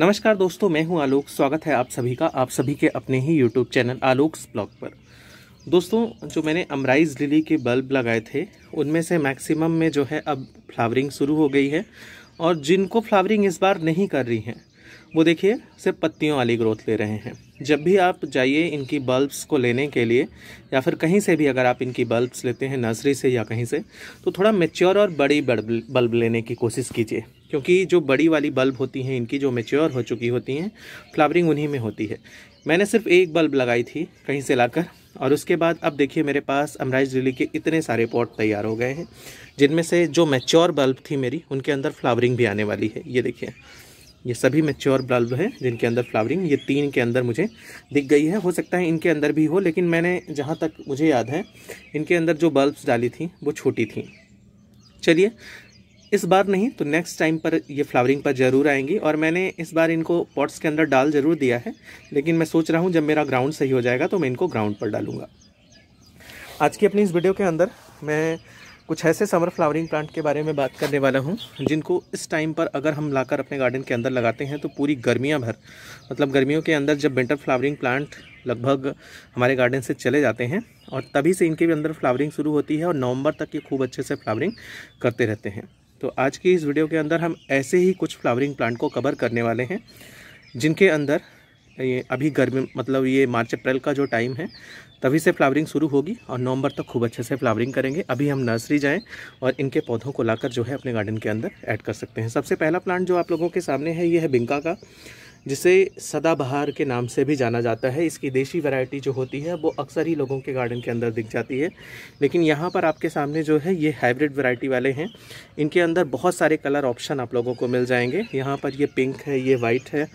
नमस्कार दोस्तों मैं हूं आलोक स्वागत है आप सभी का आप सभी के अपने ही यूट्यूब चैनल आलोक्स ब्लॉग पर दोस्तों जो मैंने अमराइज लिली के बल्ब लगाए थे उनमें से मैक्सिमम में जो है अब फ्लावरिंग शुरू हो गई है और जिनको फ्लावरिंग इस बार नहीं कर रही हैं वो देखिए सिर्फ पत्तियों वाली ग्रोथ ले रहे हैं जब भी आप जाइए इनकी बल्ब्स को लेने के लिए या फिर कहीं से भी अगर आप इनकी बल्ब्स लेते हैं नर्सरी से या कहीं से तो थोड़ा मेच्योर और बड़ी बल्ब लेने की कोशिश कीजिए क्योंकि जो बड़ी वाली बल्ब होती हैं इनकी जो मेच्योर हो चुकी होती हैं फ्लावरिंग उन्हीं में होती है मैंने सिर्फ एक बल्ब लगाई थी कहीं से लाकर और उसके बाद अब देखिए मेरे पास अमराइज लिली के इतने सारे पॉट तैयार हो गए हैं जिनमें से जो मेच्योर बल्ब थी मेरी उनके अंदर फ्लावरिंग भी आने वाली है ये देखिए ये सभी मेच्योर बल्ब हैं जिनके अंदर फ्लावरिंग ये तीन के अंदर मुझे दिख गई है हो सकता है इनके अंदर भी हो लेकिन मैंने जहाँ तक मुझे याद है इनके अंदर जो बल्ब्स डाली थी वो छोटी थी चलिए इस बार नहीं तो नेक्स्ट टाइम पर ये फ्लावरिंग पर ज़रूर आएंगी और मैंने इस बार इनको पॉट्स के अंदर डाल ज़रूर दिया है लेकिन मैं सोच रहा हूँ जब मेरा ग्राउंड सही हो जाएगा तो मैं इनको ग्राउंड पर डालूंगा आज की अपनी इस वीडियो के अंदर मैं कुछ ऐसे समर फ्लावरिंग प्लांट के बारे में बात करने वाला हूँ जिनको इस टाइम पर अगर हम लाकर अपने गार्डन के अंदर लगाते हैं तो पूरी गर्मियाँ भर मतलब गर्मियों के अंदर जब विंटर फ्लावरिंग प्लांट लगभग हमारे गार्डन से चले जाते हैं और तभी से इनके भी अंदर फ्लावरिंग शुरू होती है और नवंबर तक ये खूब अच्छे से फ्लावरिंग करते रहते हैं तो आज की इस वीडियो के अंदर हम ऐसे ही कुछ फ्लावरिंग प्लांट को कवर करने वाले हैं जिनके अंदर ये अभी गर्मी मतलब ये मार्च अप्रैल का जो टाइम है तभी से फ्लावरिंग शुरू होगी और नवंबर तक तो खूब अच्छे से फ्लावरिंग करेंगे अभी हम नर्सरी जाएं और इनके पौधों को लाकर जो है अपने गार्डन के अंदर ऐड कर सकते हैं सबसे पहला प्लांट जो आप लोगों के सामने है ये है बिंका का जिसे सदाबहार के नाम से भी जाना जाता है इसकी देशी वैरायटी जो होती है वो अक्सर ही लोगों के गार्डन के अंदर दिख जाती है लेकिन यहाँ पर आपके सामने जो है ये हाइब्रिड वैरायटी वाले हैं इनके अंदर बहुत सारे कलर ऑप्शन आप लोगों को मिल जाएंगे यहाँ पर ये पिंक है ये वाइट है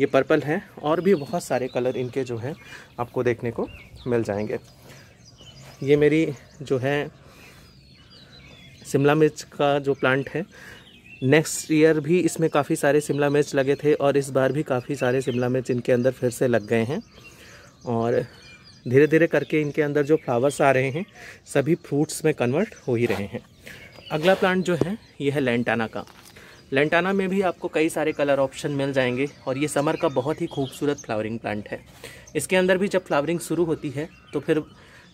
ये पर्पल है और भी बहुत सारे कलर इनके जो हैं आपको देखने को मिल जाएंगे ये मेरी जो है शिमला मिर्च का जो प्लांट है नेक्स्ट ईयर भी इसमें काफ़ी सारे शिमला मिर्च लगे थे और इस बार भी काफ़ी सारे शिमला मिर्च इनके अंदर फिर से लग गए हैं और धीरे धीरे करके इनके अंदर जो फ्लावर्स आ रहे हैं सभी फ्रूट्स में कन्वर्ट हो ही रहे हैं अगला प्लांट जो है यह है लेंटाना का लेंटाना में भी आपको कई सारे कलर ऑप्शन मिल जाएंगे और ये समर का बहुत ही खूबसूरत फ्लावरिंग प्लांट है इसके अंदर भी जब फ्लावरिंग शुरू होती है तो फिर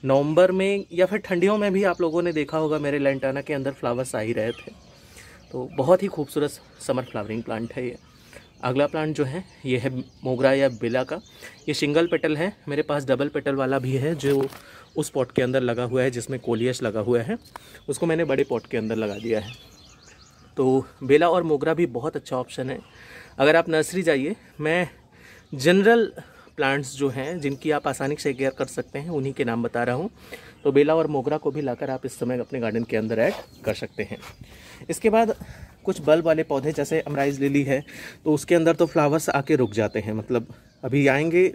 नवंबर में या फिर ठंडियों में भी आप लोगों ने देखा होगा मेरे लेंटाना के अंदर फ्लावर्स आ ही रहे थे तो बहुत ही खूबसूरत समर फ्लावरिंग प्लांट है ये अगला प्लांट जो है ये है मोगरा या बेला का ये सिंगल पेटल है मेरे पास डबल पेटल वाला भी है जो उस पॉट के अंदर लगा हुआ है जिसमें कोलियस लगा हुआ है उसको मैंने बड़े पॉट के अंदर लगा दिया है तो बेला और मोगरा भी बहुत अच्छा ऑप्शन है अगर आप नर्सरी जाइए मैं जनरल प्लांट्स जो हैं जिनकी आप आसानी से केयर कर सकते हैं उन्हीं के नाम बता रहा हूँ तो बेला और मोगरा को भी लाकर आप इस समय अपने गार्डन के अंदर ऐड कर सकते हैं इसके बाद कुछ बल्ब वाले पौधे जैसे अमराइज लिली है तो उसके अंदर तो फ्लावर्स आके रुक जाते हैं मतलब अभी आएंगे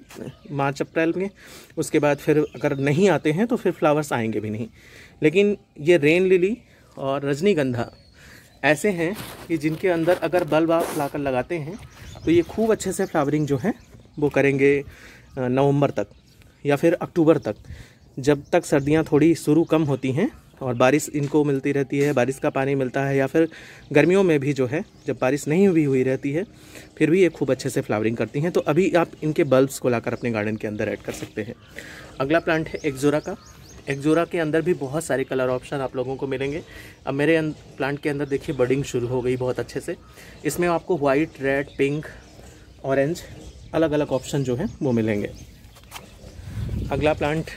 मार्च अप्रैल में उसके बाद फिर अगर नहीं आते हैं तो फिर फ्लावर्स आएंगे भी नहीं लेकिन ये रेन लिली और रजनीगंधा ऐसे हैं कि जिनके अंदर अगर बल्ब आप लाकर लगाते हैं तो ये खूब अच्छे से फ्लावरिंग जो है वो करेंगे नवंबर तक या फिर अक्टूबर तक जब तक सर्दियाँ थोड़ी शुरू कम होती हैं और बारिश इनको मिलती रहती है बारिश का पानी मिलता है या फिर गर्मियों में भी जो है जब बारिश नहीं हुई हुई रहती है फिर भी ये खूब अच्छे से फ्लावरिंग करती हैं तो अभी आप इनके बल्ब्स को लाकर अपने गार्डन के अंदर ऐड कर सकते हैं अगला प्लांट है एक्जोरा का एक्जोरा के अंदर भी बहुत सारे कलर ऑप्शन आप लोगों को मिलेंगे अब मेरे अं-, प्लांट के अंदर देखिए बर्डिंग शुरू हो गई बहुत अच्छे से इसमें आपको वाइट रेड पिंक ऑरेंज अलग अलग ऑप्शन जो हैं वो मिलेंगे अगला प्लांट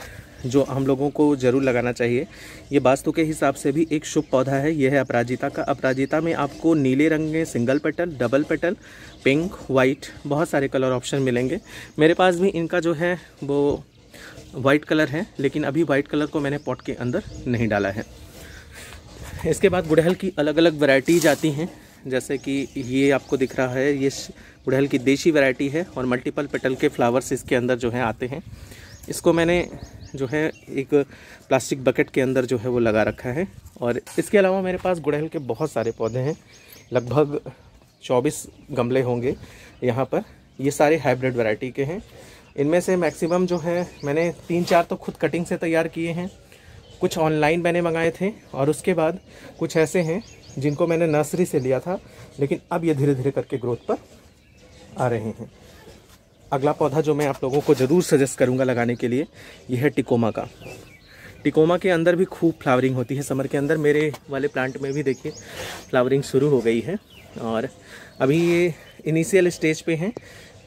जो हम लोगों को ज़रूर लगाना चाहिए ये वास्तु के हिसाब से भी एक शुभ पौधा है यह है अपराजिता का अपराजिता में आपको नीले रंग में single petal double petal pink white बहुत सारे कलर ऑप्शन मिलेंगे मेरे पास भी इनका जो है वो वाइट कलर है लेकिन अभी वाइट कलर को मैंने पॉट के अंदर नहीं डाला है इसके बाद गुड़हल की अलग अलग वैरायटीज आती हैं जैसे कि ये आपको दिख रहा है ये गुड़हल की देशी वैरायटी है और मल्टीपल पेटल के फ्लावर्स इसके अंदर जो है आते हैं इसको मैंने जो है एक प्लास्टिक बकेट के अंदर जो है वो लगा रखा है और इसके अलावा मेरे पास गुड़हल के बहुत सारे पौधे हैं लगभग 24 गमले होंगे यहाँ पर ये सारे हाइब्रिड वैरायटी के हैं इनमें से मैक्सिमम जो है मैंने तीन चार तो खुद कटिंग से तैयार किए हैं कुछ ऑनलाइन मैंने मंगाए थे और उसके बाद कुछ ऐसे हैं जिनको मैंने नर्सरी से लिया था लेकिन अब ये धीरे धीरे करके ग्रोथ पर आ रहे हैं अगला पौधा जो मैं आप लोगों को ज़रूर सजेस्ट करूँगा लगाने के लिए यह है टिकोमा का टिकोमा के अंदर भी खूब फ्लावरिंग होती है समर के अंदर मेरे वाले प्लांट में भी देखिए फ्लावरिंग शुरू हो गई है और अभी ये इनिशियल स्टेज पे हैं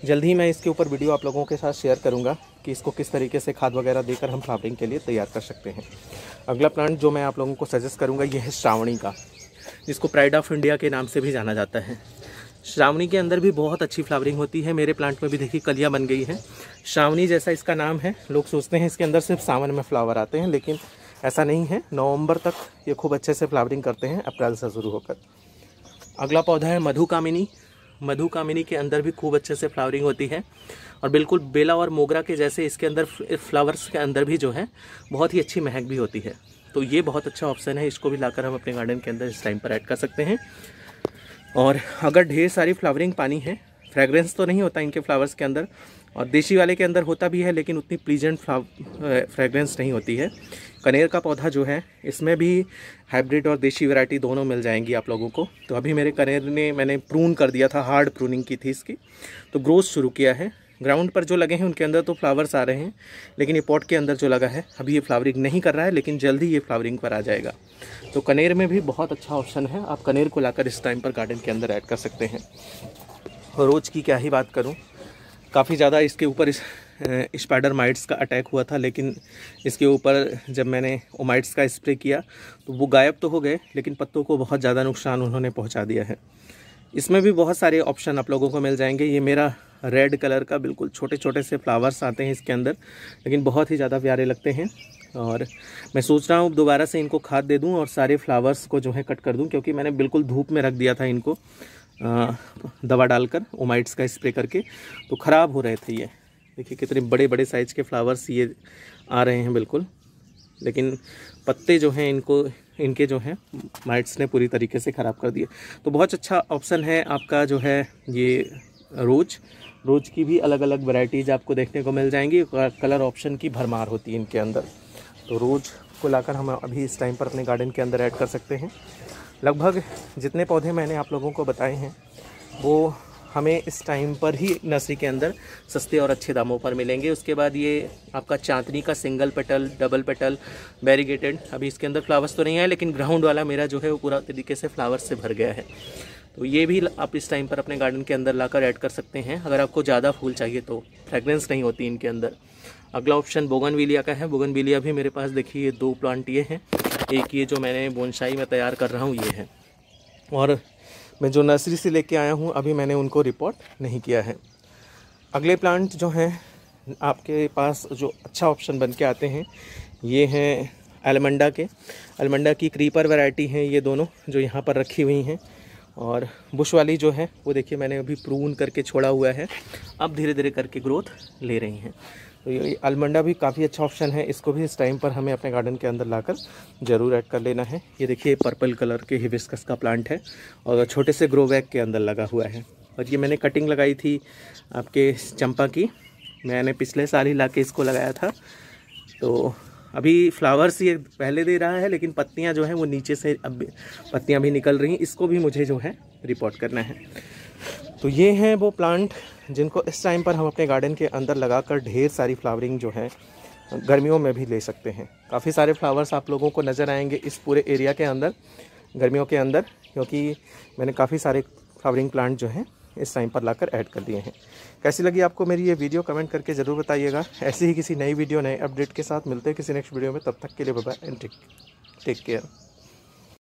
जल्द ही मैं इसके ऊपर वीडियो आप लोगों के साथ शेयर करूँगा कि इसको किस तरीके से खाद वगैरह देकर हम फ्लावरिंग के लिए तैयार कर सकते हैं अगला प्लांट जो मैं आप लोगों को सजेस्ट करूँगा यह है श्रावणी का जिसको प्राइड ऑफ इंडिया के नाम से भी जाना जाता है श्रावणी के अंदर भी बहुत अच्छी फ्लावरिंग होती है मेरे प्लांट में भी देखिए कलियाँ बन गई हैं श्रावणी जैसा इसका नाम है लोग सोचते हैं इसके अंदर सिर्फ सावन में फ्लावर आते हैं लेकिन ऐसा नहीं है नवंबर तक ये खूब अच्छे से फ्लावरिंग करते हैं अप्रैल से शुरू होकर अगला पौधा है मधु कामिनी मधु कामिनी के अंदर भी खूब अच्छे से फ्लावरिंग होती है और बिल्कुल बेला और मोगरा के जैसे इसके अंदर फ्लावर्स के अंदर भी जो है बहुत ही अच्छी महक भी होती है तो ये बहुत अच्छा ऑप्शन है इसको भी लाकर हम अपने गार्डन के अंदर इस टाइम पर ऐड कर सकते हैं और अगर ढेर सारी फ्लावरिंग पानी है फ्रेगरेंस तो नहीं होता इनके फ्लावर्स के अंदर और देशी वाले के अंदर होता भी है लेकिन उतनी प्लीजेंट फ्रेगरेंस नहीं होती है कनेर का पौधा जो है इसमें भी हाइब्रिड और देशी वैरायटी दोनों मिल जाएंगी आप लोगों को तो अभी मेरे कनेर ने मैंने प्रून कर दिया था हार्ड प्रूनिंग की थी इसकी तो ग्रोथ शुरू किया है ग्राउंड पर जो लगे हैं उनके अंदर तो फ्लावर्स आ रहे हैं लेकिन ये पॉट के अंदर जो लगा है अभी ये फ्लावरिंग नहीं कर रहा है लेकिन जल्दी ये फ्लावरिंग पर आ जाएगा तो कनेर में भी बहुत अच्छा ऑप्शन है आप कनेर को लाकर इस टाइम पर गार्डन के अंदर ऐड कर सकते हैं रोज़ की क्या ही बात करूँ काफ़ी ज़्यादा इसके ऊपर इस स्पाइडर माइट्स का अटैक हुआ था लेकिन इसके ऊपर जब मैंने ओमाइट्स का स्प्रे किया तो वो गायब तो हो गए लेकिन पत्तों को बहुत ज़्यादा नुकसान उन्होंने पहुँचा दिया है इसमें भी बहुत सारे ऑप्शन आप लोगों को मिल जाएंगे ये मेरा रेड कलर का बिल्कुल छोटे छोटे से फ्लावर्स आते हैं इसके अंदर लेकिन बहुत ही ज़्यादा प्यारे लगते हैं और मैं सोच रहा हूँ दोबारा से इनको खाद दे दूँ और सारे फ्लावर्स को जो है कट कर दूँ क्योंकि मैंने बिल्कुल धूप में रख दिया था इनको दवा डालकर ओमाइट्स का स्प्रे करके तो ख़राब हो रहे थे ये देखिए कितने बड़े बड़े साइज़ के फ्लावर्स ये आ रहे हैं बिल्कुल लेकिन पत्ते जो हैं इनको इनके जो हैं माइट्स ने पूरी तरीके से ख़राब कर दिए तो बहुत अच्छा ऑप्शन है आपका जो है ये रोज रोज की भी अलग अलग वैरायटीज़ आपको देखने को मिल जाएंगी कलर ऑप्शन की भरमार होती है इनके अंदर तो रोज को लाकर हम अभी इस टाइम पर अपने गार्डन के अंदर ऐड कर सकते हैं लगभग जितने पौधे मैंने आप लोगों को बताए हैं वो हमें इस टाइम पर ही नर्सरी के अंदर सस्ते और अच्छे दामों पर मिलेंगे उसके बाद ये आपका चांदनी का single petal double petal variegated अभी इसके अंदर फ्लावर्स तो नहीं आए लेकिन ग्राउंड वाला मेरा जो है वो पूरा तरीके से फ्लावर्स से भर गया है तो ये भी आप इस टाइम पर अपने गार्डन के अंदर लाकर ऐड कर सकते हैं अगर आपको ज़्यादा फूल चाहिए तो फ्रेगरेंस नहीं होती इनके अंदर अगला ऑप्शन बोगनविलिया का है बोगन भी मेरे पास देखिए ये दो प्लांट ये हैं एक ये जो मैंने बोनशाई में तैयार कर रहा हूँ ये है और मैं जो नर्सरी से लेके आया हूँ अभी मैंने उनको रिपोर्ट नहीं किया है अगले प्लांट जो हैं आपके पास जो अच्छा ऑप्शन बन के आते हैं ये हैं अलमंडा के अलमंडा की क्रीपर वैरायटी हैं ये दोनों जो यहाँ पर रखी हुई हैं और बुश वाली जो है वो देखिए मैंने अभी प्रून करके छोड़ा हुआ है अब धीरे धीरे करके ग्रोथ ले रही हैं तो ये अलमंडा भी काफ़ी अच्छा ऑप्शन है इसको भी इस टाइम पर हमें अपने गार्डन के अंदर लाकर ज़रूर ऐड कर लेना है ये देखिए पर्पल कलर के हिबिस्कस का प्लांट है और छोटे से ग्रो बैग के अंदर लगा हुआ है और ये मैंने कटिंग लगाई थी आपके चंपा की मैंने पिछले साल ही ला इसको लगाया था तो अभी फ्लावर्स ये पहले दे रहा है लेकिन पत्तियाँ जो हैं वो नीचे से अब पत्तियाँ भी निकल रही हैं इसको भी मुझे जो है रिपोर्ट करना है तो ये हैं वो प्लांट जिनको इस टाइम पर हम अपने गार्डन के अंदर लगाकर ढेर सारी फ्लावरिंग जो है गर्मियों में भी ले सकते हैं काफ़ी सारे फ्लावर्स आप लोगों को नज़र आएंगे इस पूरे एरिया के अंदर गर्मियों के अंदर क्योंकि मैंने काफ़ी सारे फ्लावरिंग प्लांट जो हैं इस टाइम पर लाकर ऐड कर दिए हैं कैसी लगी आपको मेरी ये वीडियो कमेंट करके ज़रूर बताइएगा ऐसी ही किसी नई वीडियो नए अपडेट के साथ मिलते हैं किसी नेक्स्ट वीडियो में तब तक के लिए बाबा एंड टेक टेक केयर